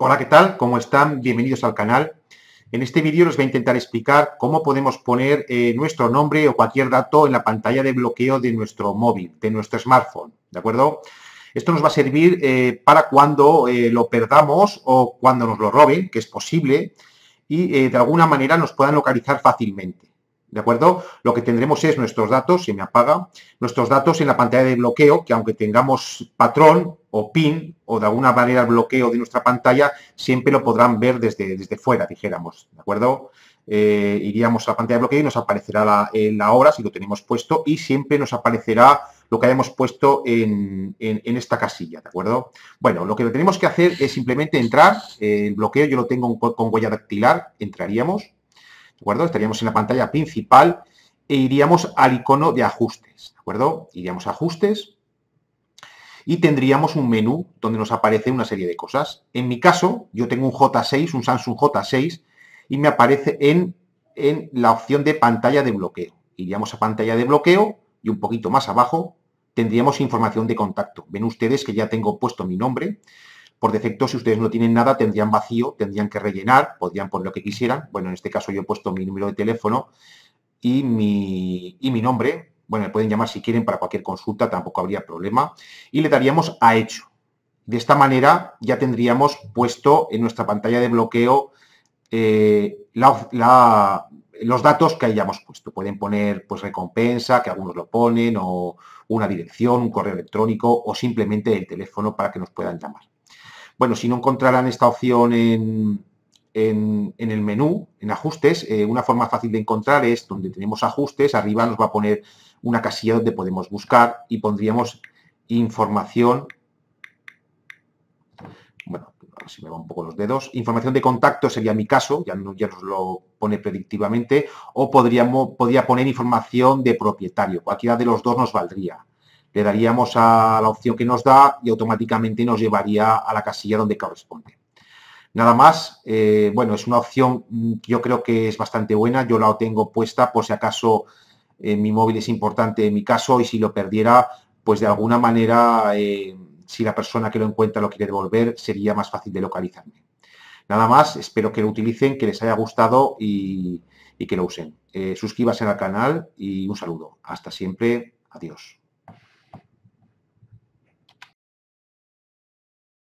Hola, ¿qué tal? ¿Cómo están? Bienvenidos al canal. En este vídeo les voy a intentar explicar cómo podemos poner eh, nuestro nombre o cualquier dato en la pantalla de bloqueo de nuestro móvil, de nuestro smartphone, ¿de acuerdo? Esto nos va a servir eh, para cuando eh, lo perdamos o cuando nos lo roben, que es posible, y de alguna manera nos puedan localizar fácilmente. ¿De acuerdo? Lo que tendremos es nuestros datos, se me apaga, nuestros datos en la pantalla de bloqueo, que aunque tengamos patrón, o pin o de alguna manera bloqueo de nuestra pantalla, siempre lo podrán ver desde, desde fuera, dijéramos, ¿de acuerdo? Eh, iríamos a la pantalla de bloqueo y nos aparecerá la, eh, la, hora si lo tenemos puesto y siempre nos aparecerá lo que hayamos puesto en, en, esta casilla, ¿de acuerdo? Bueno, lo que tenemos que hacer es simplemente entrar, eh, el bloqueo yo lo tengo con, con huella dactilar, entraríamos, ¿de acuerdo? Estaríamos en la pantalla principal e iríamos al icono de ajustes, ¿de acuerdo? Iríamos a ajustes, y tendríamos un menú donde nos aparece una serie de cosas. En mi caso, yo tengo un J6, un Samsung J6, y me aparece en, en la opción de pantalla de bloqueo. Iríamos a pantalla de bloqueo y un poquito más abajo tendríamos información de contacto. Ven ustedes que ya tengo puesto mi nombre. Por defecto, si ustedes no tienen nada, tendrían vacío, tendrían que rellenar, podrían poner lo que quisieran. Bueno, en este caso yo he puesto mi número de teléfono y mi, y mi nombre, bueno, pueden llamar si quieren para cualquier consulta, tampoco habría problema. Y le daríamos a hecho. De esta manera ya tendríamos puesto en nuestra pantalla de bloqueo eh, los datos que hayamos puesto. Pueden poner pues recompensa, que algunos lo ponen, o una dirección, un correo electrónico, o simplemente el teléfono para que nos puedan llamar. Bueno, si no encontrarán esta opción en, en, el menú, en ajustes, eh, una forma fácil de encontrar es donde tenemos ajustes, arriba nos va a poner una casilla donde podemos buscar y pondríamos información, bueno, si me va un poco los dedos, información de contacto sería mi caso, ya, no, ya nos lo pone predictivamente, o podríamos, podría poner información de propietario, cualquiera de los dos nos valdría le daríamos a la opción que nos da y automáticamente nos llevaría a la casilla donde corresponde. Nada más, eh, bueno, es una opción que mm, yo creo que es bastante buena, yo la tengo puesta por si acaso eh, mi móvil es importante en mi caso y si lo perdiera, pues de alguna manera, eh, si la persona que lo encuentra lo quiere devolver, sería más fácil de localizarme. Nada más, espero que lo utilicen, que les haya gustado y, y que lo usen. suscríbase al canal y un saludo. Hasta siempre, adiós.